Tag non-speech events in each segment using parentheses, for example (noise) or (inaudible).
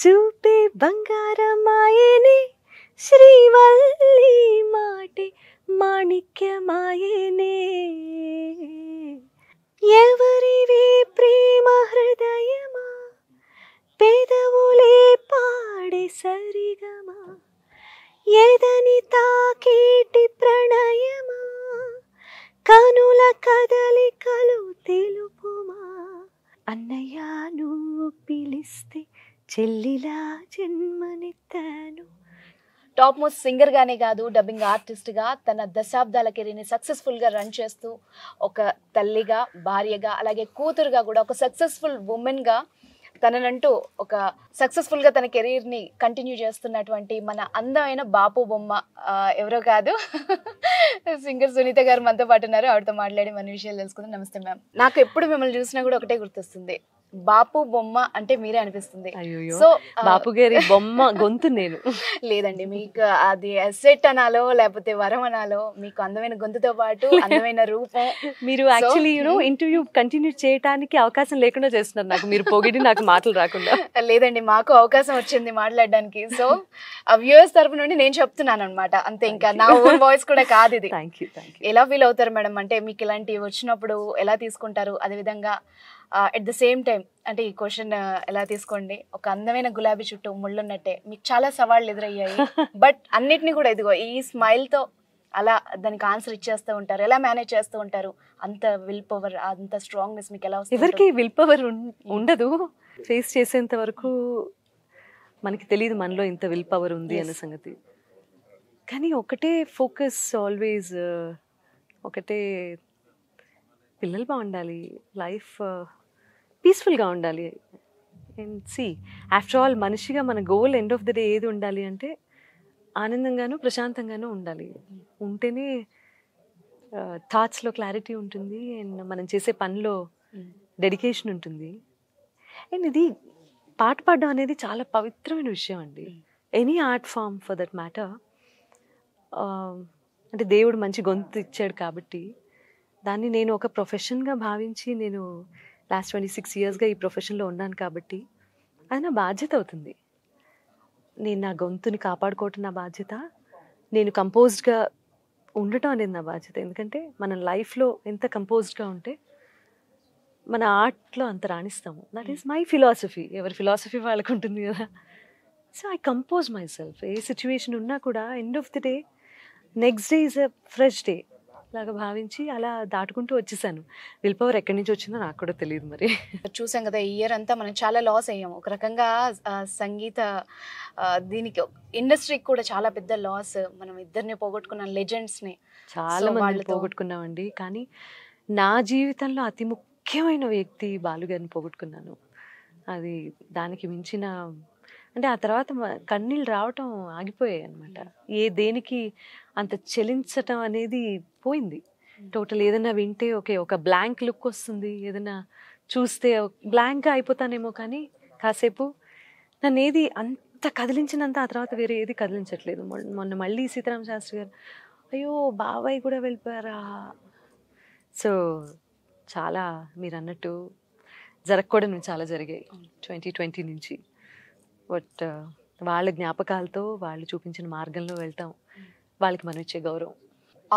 చూపే బంగారమాయనే శ్రీవల్లి మాటే మాణిక్యమాయనే ఎవరివి ప్రేమ హృదయమా పేదవులే పాడే సరిగమా ఎదని తాక చెల్లిలా జన్మనిత్తాను టాప్ మోస్ట్ సింగర్గానే కాదు డబ్బింగ్ ఆర్టిస్ట్గా తన దశాబ్దాల కెరీర్ని సక్సెస్ఫుల్గా రన్ చేస్తూ ఒక తల్లిగా భార్యగా అలాగే కూతురుగా కూడా ఒక సక్సెస్ఫుల్ ఉమెన్గా తననంటూ ఒక సక్సెస్ఫుల్గా తన కెరీర్ని కంటిన్యూ చేస్తున్నటువంటి మన అందమైన బాపు బొమ్మ ఎవరో కాదు సింగర్ (laughs) సునీత గారు మనతో పాటు ఉన్నారు ఆవిడతో మాట్లాడి మన విషయాలు తెలుసుకుందాం నమస్తే మ్యామ్ నాకు ఎప్పుడు మిమ్మల్ని చూసినా కూడా ఒకటే గుర్తొస్తుంది బాపు బొమ్మ అంటే మీరే అనిపిస్తుంది సో బాపు గారి బొమ్మ (laughs) గొంతు నేను లేదండి మీకు అది అసెట్ అనాలో లేకపోతే వరం అనాలో మీకు అందమైన గొంతుతో పాటు (laughs) అందమైన రూపం మీరు యాక్చువల్లీ యూనో ఇంటర్వ్యూ కంటిన్యూ చేయడానికి అవకాశం లేకుండా చేస్తున్నారు నాకు మీరు పొగిడి నాకు మాటలు రాకుండా (laughs) లేదండి మాకు అవకాశం వచ్చింది మాట్లాడడానికి సో ఆ వ్యూయర్స్ తరపు నుండి నేను చెప్తున్నాను అనమాట అంతే ఇంకా నా ఓన్ వాయిస్ కూడా కాదు ఇది ఎలా ఫీల్ అవుతారు మేడం అంటే మీకు ఇలాంటివి వచ్చినప్పుడు ఎలా తీసుకుంటారు అదేవిధంగా ఎట్ ద సేమ్ టైం అంటే ఈ క్వశ్చన్ ఎలా తీసుకోండి ఒక అందమైన గులాబీ చుట్టూ ముళ్ళున్నట్టే మీకు చాలా సవాళ్ళు ఎదురయ్యాయి బట్ (laughs) అన్నిటినీ కూడా ఇదిగో ఈ స్మైల్తో అలా దానికి ఆన్సర్ ఇచ్చేస్తూ ఉంటారు ఎలా మేనేజ్ చేస్తూ ఉంటారు అంత విల్ పవర్ అంత స్ట్రాంగ్నెస్ మీకు ఎలా వస్తుంది ఎవరికి విల్ పవర్ ఉండదు ఫేస్ చేసేంత వరకు మనకి తెలియదు మనలో ఇంత విల్ పవర్ ఉంది అనే సంగతి కానీ ఒకటే ఫోకస్ ఆల్వేజ్ ఒకటే పిల్లలు బాగుండాలి లైఫ్ పీస్ఫుల్గా ఉండాలి అండ్ సి ఆఫ్టర్ ఆల్ మనిషిగా మన goal end of the day ఏది ఉండాలి అంటే ఆనందంగాను ప్రశాంతంగాను ఉండాలి ఉంటేనే థాట్స్లో క్లారిటీ ఉంటుంది అండ్ మనం చేసే పనిలో డెడికేషన్ ఉంటుంది అండ్ ఇది పాట పాడడం అనేది చాలా పవిత్రమైన విషయం అండి any art form for that matter అంటే దేవుడు మంచి గొంతు ఇచ్చాడు కాబట్టి దాన్ని నేను ఒక ప్రొఫెషన్గా భావించి నేను లాస్ట్ ట్వంటీ సిక్స్ ఇయర్స్గా ఈ ప్రొఫెషన్లో ఉన్నాను కాబట్టి అది నా బాధ్యత అవుతుంది నేను నా గొంతుని కాపాడుకోవటం నా బాధ్యత నేను కంపోజ్డ్గా ఉండటం అనేది నా బాధ్యత ఎందుకంటే మన లైఫ్లో ఎంత కంపోజ్డ్గా ఉంటే మన ఆర్ట్లో అంత రాణిస్తాము దట్ ఈస్ మై ఫిలాసఫీ ఎవరి ఫిలాసఫీ వాళ్ళకు ఉంటుంది కదా so I compose myself a situation ఉన్నా కూడా end of the day next day is a fresh day లాగా భావించి అలా దాటుకుంటూ వచ్చేసాను విల్ పవర్ ఎక్కడి నుంచి వచ్చిందో నాకు కూడా తెలియదు మరి చూసాం కదా ఈ ఇయర్ అంతా మనం చాలా లాస్ అయ్యాము ఒక రకంగా సంగీత దీనికి ఇండస్ట్రీకి కూడా చాలా పెద్ద లాస్ మనం ఇద్దరిని పోగొట్టుకున్నాం లెజెండ్స్ని చాలా మంది పోగొట్టుకున్నామండి కానీ నా జీవితంలో అతి ముఖ్యమైన వ్యక్తి బాలుగారిని పోగొట్టుకున్నాను అది దానికి మించిన అంటే ఆ తర్వాత కన్నీళ్ళు రావటం ఆగిపోయాయి అనమాట ఏ దేనికి అంత చెలించటం అనేది పోయింది టోటల్ ఏదైనా వింటే ఓకే ఒక బ్లాంక్ లుక్ వస్తుంది ఏదైనా చూస్తే బ్లాంక్గా అయిపోతానేమో కానీ కాసేపు నన్ను ఏది అంత కదిలించినంత ఆ తర్వాత వేరే ఏది కదిలించట్లేదు మొన్న మళ్ళీ సీతారామ శాస్త్రి గారు అయ్యో బాబాయ్ కూడా వెళ్ళిపోయారా సో చాలా మీరు అన్నట్టు జరగకూడదు చాలా జరిగాయి ట్వంటీ ట్వంటీ నుంచి బట్ వాళ్ళ జ్ఞాపకాలతో వాళ్ళు చూపించిన మార్గంలో వెళ్తాం వాళ్ళకి మనం ఇచ్చే గౌరవం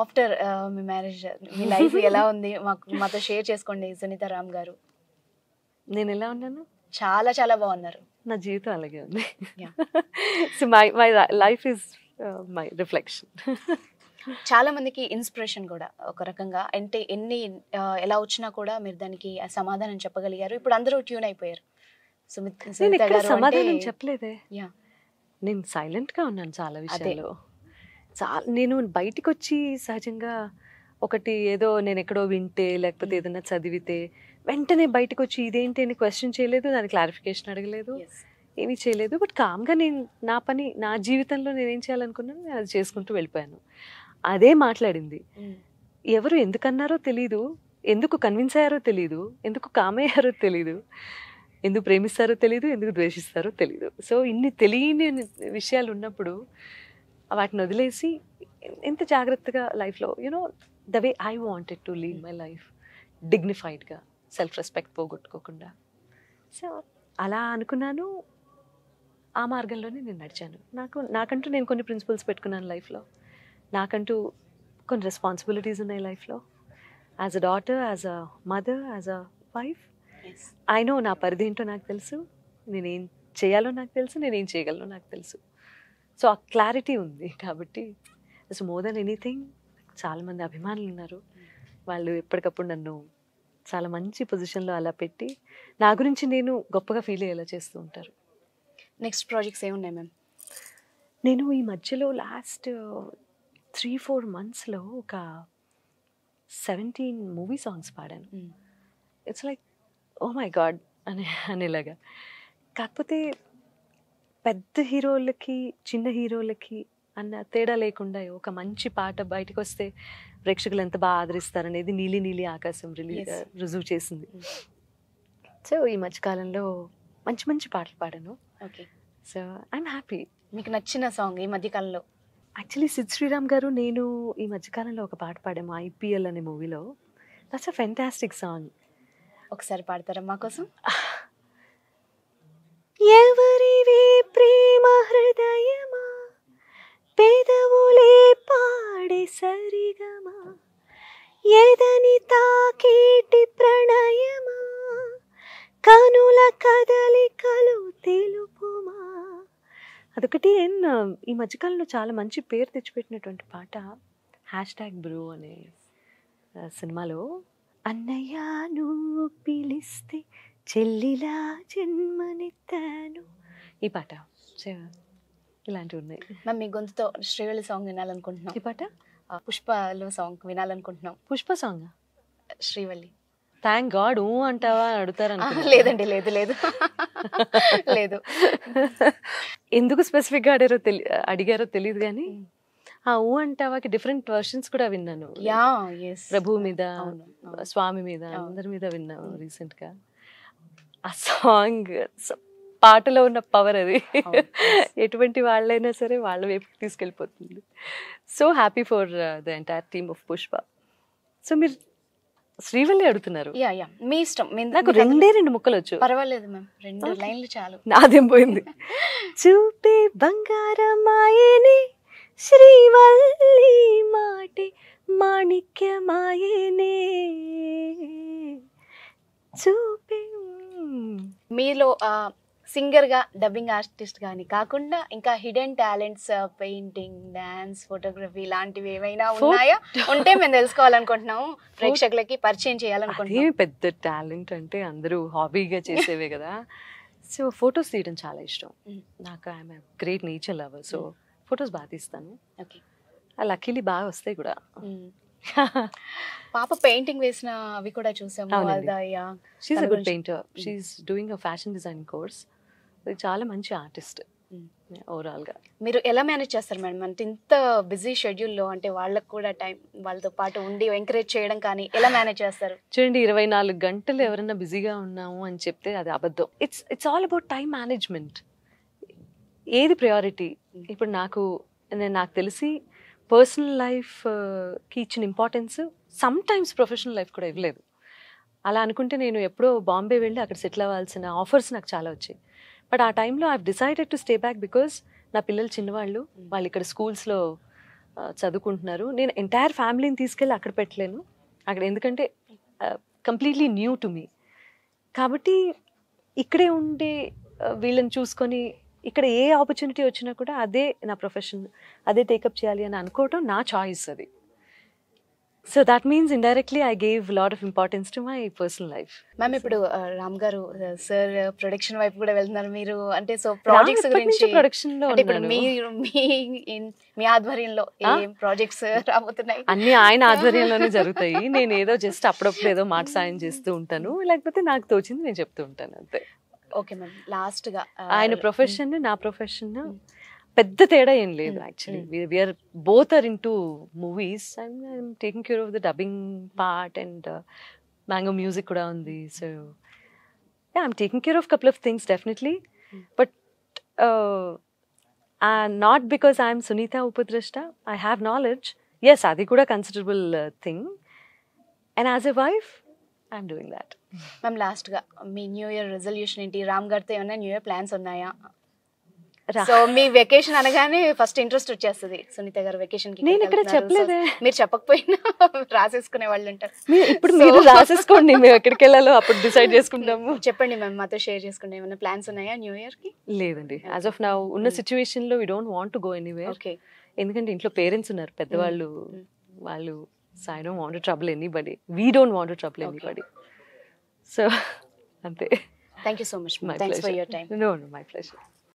ఆఫ్టర్ మీ మ్యారేజ్ మీ లైఫ్ ఎలా ఉంది మాకు మాతో షేర్ చేసుకోండి సునీత రామ్ గారు నేను ఎలా ఉన్నాను చాలా చాలా బాగున్నారు నా జీవితం అలాగే ఉంది so my my life is my reflection చాలా మందికి ఇన్స్పిరేషన్ కూడా ఒక రకంగా అంటే ఎన్ని ఎలా వచ్చినా కూడా మీరు దానికి సమాధానం చెప్పగలిగారు ఇప్పుడు అందరూ ట్యూన్ అయిపోయారు నేను ఇక్కడ సమాధానం చెప్పలేదే నేను సైలెంట్గా ఉన్నాను చాలా విషయాలు చాలా నేను బయటికి వచ్చి సహజంగా ఒకటి ఏదో నేను ఎక్కడో వింటే లేకపోతే hmm. ఏదైనా చదివితే వెంటనే బయటకు వచ్చి ఇదేంటి అని క్వశ్చన్ చేయలేదు దాని క్లారిఫికేషన్ అడగలేదు ఏమీ చేయలేదు బట్ కామ్గా నేను నా పని నా జీవితంలో నేనేం చేయాలనుకున్నాను నేను అది చేసుకుంటూ వెళ్ళిపోయాను అదే మాట్లాడింది hmm. ఎవరు ఎందుకన్నారో తెలీదు ఎందుకు కన్విన్స్ అయ్యారో తెలీదు ఎందుకు కామయ్యారో అయ్యారో తెలీదు ఎందుకు ప్రేమిస్తారో తెలియదు ఎందుకు ద్వేషిస్తారో తెలియదు సో ఇన్ని తెలియని విషయాలు ఉన్నప్పుడు వాటిని వదిలేసి ఎంత జాగ్రత్తగా లైఫ్లో you know the way I wanted to leave my life డిగ్నిఫైడ్గా సెల్ఫ్ రెస్పెక్ట్ పోగొట్టుకోకుండా సో అలా అనుకున్నాను ఆ మార్గంలోనే నేను నడిచాను నాకు నాకంటూ నేను కొన్ని ప్రిన్సిపల్స్ పెట్టుకున్నాను లైఫ్లో నాకంటూ కొన్ని రెస్పాన్సిబిలిటీస్ ఉన్నాయి లైఫ్లో as a daughter as a mother as a wife I know నా పరిధి ఏంటో నాకు తెలుసు నేనేం చేయాలో నాకు తెలుసు నేనేం చేయగలను నాకు తెలుసు సో ఆ క్లారిటీ ఉంది కాబట్టి సో మోర్ దెన్ ఎనీథింగ్ చాలామంది అభిమానులు ఉన్నారు వాళ్ళు ఎప్పటికప్పుడు నన్ను చాలా మంచి పొజిషన్లో అలా పెట్టి నా గురించి నేను గొప్పగా ఫీల్ అయ్యేలా చేస్తూ ఉంటారు నెక్స్ట్ ప్రాజెక్ట్స్ ఏమున్నాయి మ్యామ్ నేను ఈ మధ్యలో లాస్ట్ త్రీ ఫోర్ మంత్స్లో ఒక సెవెంటీన్ మూవీ సాంగ్స్ పాడాను it's hmm. Like oh my God అనే అనేలాగా కాకపోతే పెద్ద హీరోలకి చిన్న హీరోలకి అన్న తేడా లేకుండా ఒక మంచి పాట బయటకు వస్తే ప్రేక్షకులు ఎంత బాగా ఆదరిస్తారనేది నీలి నీలి ఆకాశం రిలీజ్ రుజువు చేసింది సో mm. ఈ మధ్యకాలంలో మంచి మంచి పాటలు పాడాను ఓకే సో ఐఎమ్ హ్యాపీ మీకు నచ్చిన సాంగ్ ఈ మధ్యకాలంలో యాక్చువల్లీ సిద్ శ్రీరామ్ గారు నేను ఈ మధ్యకాలంలో ఒక పాట పాడాము ఐపీఎల్ అనే మూవీలో దట్స్ అ ఫెంటాస్టిక్ సాంగ్ ఒకసారి పాడతారా మాకోసం ఎవరివి ప్రేమ హృదయమా పెదవులే పాడే సరిగమా ఏదని తాకేటి ప్రణయమా కనుల కదలికలు తెలుపుమా అదొకటి ఎన్ ఈ మధ్యకాలంలో చాలా మంచి పేరు తెచ్చిపెట్టినటువంటి పాట హ్యాష్ ట్యాగ్ బ్రూ అనే సినిమాలో అన్నయ్యను పిలిస్తే చెల్లిలా జన్మనెత్తాను ఈ పాట ఇలాంటివి ఉన్నాయి మ్యామ్ మీ గొంతుతో శ్రీవల్లి సాంగ్ వినాలనుకుంటున్నాం ఈ పాట పుష్పలో సాంగ్ వినాలనుకుంటున్నాం Pushpa song Srivalli thank God ఊ అంటావా అని అడుగుతారు లేదండి లేదు లేదు (laughs) లేదు ఎందుకు స్పెసిఫిక్గా అడిగారో తెలి అడిగారో తెలియదు కానీ ఆ ఊ అంటావాకి డిఫరెంట్ వర్షన్స్ కూడా విన్నాను యా ప్రభు మీద స్వామి మీద అందరి మీద విన్నాను రీసెంట్ గా ఆ సాంగ్ పాటలో ఉన్న పవర్ అది ఎటువంటి వాళ్ళైనా సరే వాళ్ళ వైపు తీసుకెళ్ళిపోతుంది so happy for the entire team of Pushpa so మీరు శ్రీవల్లి అడుగుతున్నారు యా యా మీ ఇష్టం నాకు రెండే రెండు ముక్కలు వచ్చు పర్వాలేదు మ్యామ్ రెండు లైన్లు చాలు నాదేం పోయింది (laughs) చూపే బంగారమాయని మీలో సింగర్గా డబ్బింగ్ ఆర్టిస్ట్ కానీ కాకుండా ఇంకా hidden talents painting dance photography లాంటివి ఏమైనా ఉన్నాయా ఉంటే మేము తెలుసుకోవాలనుకుంటున్నాము ప్రేక్షకులకి పరిచయం చేయాలనుకుంటున్నాం పెద్ద టాలెంట్ అంటే అందరూ హాబీగా చేసేవే కదా సో ఫొటోస్ తీయడం చాలా ఇష్టం నాకు I'm great nature lover so photos బాగా తీస్తాను ఆ లక్కీలీ బాగా వస్తాయి కూడా (laughs) పాప పెయింటింగ్ వేసిన అవి కూడా చూసాము she's good painter she's doing a fashion design course చాలా మంచి ఆర్టిస్ట్ ఓవరాల్గా మీరు ఎలా మేనేజ్ చేస్తారు మేడం అంటే ఇంత బిజీ షెడ్యూల్లో అంటే వాళ్ళకు కూడా టైం వాళ్ళతో పాటు ఉండి ఎంకరేజ్ చేయడం కానీ ఎలా మేనేజ్ చేస్తారు చూడండి ఇరవై నాలుగు గంటలు ఎవరైనా బిజీగా ఉన్నాము అని చెప్తే అది అబద్ధం it's it's all about time management ఏది ప్రయారిటీ ఇప్పుడు నాకు నాకు తెలిసి పర్సనల్ లైఫ్కి ఇచ్చిన importance sometimes professional life కూడా ఇవ్వలేదు అలా అనుకుంటే నేను ఎప్పుడో బాంబే వెళ్ళి అక్కడ సెటిల్ అవ్వాల్సిన ఆఫర్స్ నాకు చాలా వచ్చాయి బట్ ఆ టైంలో I decided to stay back because నా పిల్లలు చిన్నవాళ్ళు hmm. వాళ్ళు ఇక్కడ స్కూల్స్లో చదువుకుంటున్నారు నేను ఎంటైర్ ఫ్యామిలీని తీసుకెళ్ళి అక్కడ పెట్టలేను అక్కడ ఎందుకంటే కంప్లీట్లీ న్యూ టు మీ కాబట్టి ఇక్కడే ఉండే వీళ్ళని చూసుకొని ఇక్కడ ఏ ఆపర్చునిటీ వచ్చినా కూడా అదే నా ప్రొఫెషన్ అదే టేకప్ చేయాలి అని అనుకోవటం నా చాయిస్ అది so that means indirectly I gave lot of importance to my personal life ma'am ఇప్పుడు Ram uh, garu sir uh, production uh, వైపు కూడా వెళ్తున్నారు మీరు అంటే సో ప్రాజెక్ట్స్ గురించి ప్రొడక్షన్ లో మీ ఆధ్వర్యంలో ప్రాజెక్ట్స్ (laughs) రాబోతున్నాయి అన్ని ఆయన ఆధ్వర్యంలోనే జరుగుతాయి నేను ఏదో జస్ట్ అప్పుడప్పుడు ఏదో మాట సాయం చేస్తూ ఉంటాను లేకపోతే నాకు తోచింది నేను చెప్తూ ఉంటాను అంతే ఓకే మ్యామ్ లాస్ట్ గా ఆయన ప్రొఫెషన్ నా ప్రొఫెషన్ పెద్ద తేడా ఏం లేదు actually we're both are in two movies and I'm taking care of the dubbing part and uh, Mango Music కూడా ఉంది so I'm taking care of couple of things definitely but uh, not because I'm Sunitha Upadrashta I have knowledge yes అది కూడా considerable thing and as a wife I'm doing that ma'am లాస్ట్గా మీ new year resolution ఏంటి రామ్ గారితో ఏమైనా new year plans ఉన్నాయా so మీ vacation అనగానే ఫస్ట్ ఇంట్రెస్ట్ వచ్చేస్తుంది సునీత గారు వెకేషన్ నేను ఇక్కడ చెప్పలేదు మీరు చెప్పకపోయినా (laughs) రాసేసుకునే వాళ్ళు ఉంటారు ఇప్పుడు మీరు రాసేసుకోండి మేము ఎక్కడికి వెళ్ళాలో అప్పుడు డిసైడ్ చేసుకుంటాము (laughs) చెప్పండి మ్యామ్ మాతో షేర్ చేసుకోండి ఏమైనా ప్లాన్స్ ఉన్నాయా న్యూ ఇయర్ కి లేదండి యాజ్ ఆఫ్ నా ఉన్న సిచ్యువేషన్ hmm. లో we don't want to go anyway okay ఎందుకంటే ఇంట్లో పేరెంట్స్ ఉన్నారు పెద్దవాళ్ళు hmm. Hmm. వాళ్ళు So I don't want to trouble anybody. We don't want to trouble okay. anybody. So, (laughs) Ante. Thank you so much. My Thanks pleasure. for your time. No, no, my pleasure.